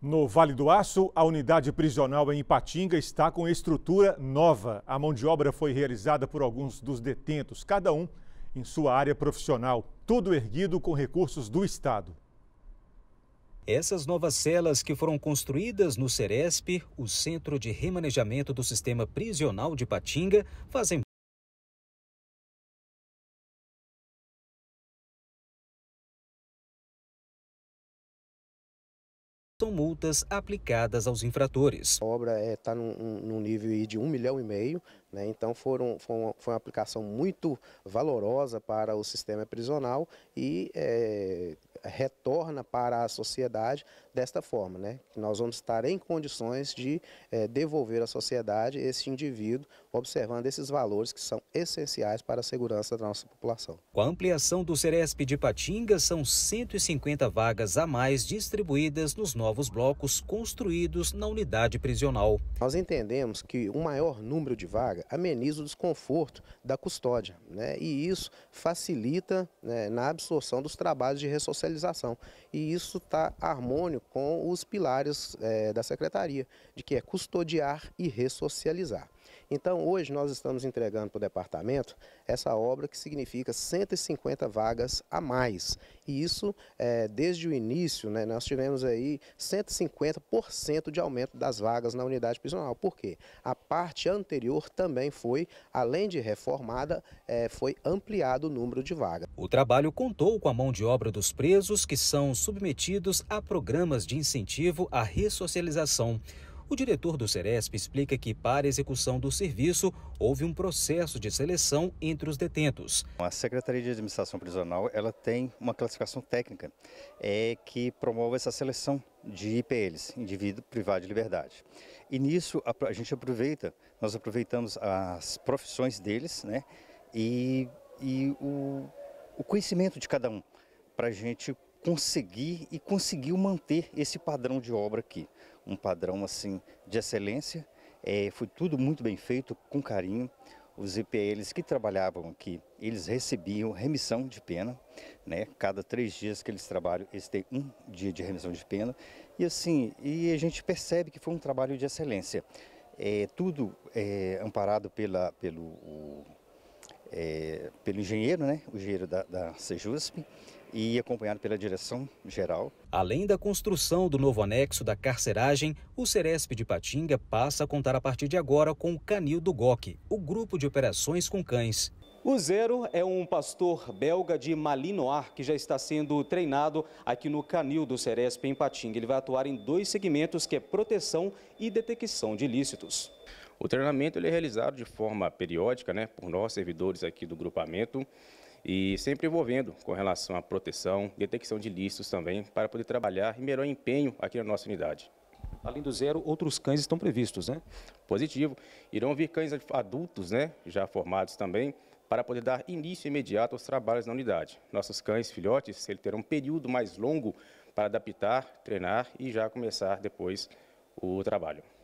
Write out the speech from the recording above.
No Vale do Aço, a unidade prisional em Ipatinga está com estrutura nova. A mão de obra foi realizada por alguns dos detentos, cada um em sua área profissional, tudo erguido com recursos do Estado. Essas novas celas que foram construídas no CERESP, o Centro de Remanejamento do Sistema Prisional de Patinga, fazem são multas aplicadas aos infratores. A obra está é, tá num, num, nível de um milhão e meio, né? então foram, foi, uma, foi, uma, aplicação muito valorosa para o sistema prisional e é, retorna para a sociedade desta forma, né? nós vamos estar em condições de é, devolver à sociedade esse indivíduo, observando esses valores que são essenciais para a segurança da nossa população. Com a ampliação do Ceresp de Patinga, são 150 vagas a mais distribuídas nos novos blocos construídos na unidade prisional. Nós entendemos que o um maior número de vagas ameniza o desconforto da custódia, né? E isso facilita né, na absorção dos trabalhos de ressocialização e isso está harmônico com os pilares é, da secretaria, de que é custodiar e ressocializar. Então, hoje nós estamos entregando para o departamento essa obra que significa 150 vagas a mais. E isso, é, desde o início, né, nós tivemos aí 150% de aumento das vagas na unidade prisional. Por quê? A parte anterior também foi, além de reformada, é, foi ampliado o número de vagas. O trabalho contou com a mão de obra dos presos que são submetidos a programas de incentivo à ressocialização. O diretor do Ceresp explica que, para a execução do serviço, houve um processo de seleção entre os detentos. A Secretaria de Administração Prisional ela tem uma classificação técnica é, que promove essa seleção de IPLs, indivíduo privado de liberdade. E nisso a, a gente aproveita, nós aproveitamos as profissões deles né, e, e o, o conhecimento de cada um para a gente conseguir e conseguiu manter esse padrão de obra aqui. Um padrão assim de excelência, é, foi tudo muito bem feito, com carinho. Os EPLs que trabalhavam aqui, eles recebiam remissão de pena, né? Cada três dias que eles trabalham, eles têm um dia de remissão de pena. E assim, e a gente percebe que foi um trabalho de excelência. É, tudo é, amparado pela, pelo o, é, pelo engenheiro, né, o engenheiro da, da Sejusp, e acompanhado pela direção geral. Além da construção do novo anexo da carceragem, o Ceresp de Patinga passa a contar a partir de agora com o Canil do GOC, o Grupo de Operações com Cães. O Zero é um pastor belga de Malinois que já está sendo treinado aqui no Canil do Ceresp em Patinga. Ele vai atuar em dois segmentos que é proteção e detecção de ilícitos. O treinamento ele é realizado de forma periódica né, por nós, servidores aqui do grupamento, e sempre envolvendo com relação à proteção, detecção de ilícitos também, para poder trabalhar e melhor empenho aqui na nossa unidade. Além do zero, outros cães estão previstos, né? Positivo. Irão vir cães adultos, né, já formados também, para poder dar início imediato aos trabalhos na unidade. Nossos cães filhotes ele terão um período mais longo para adaptar, treinar e já começar depois o trabalho.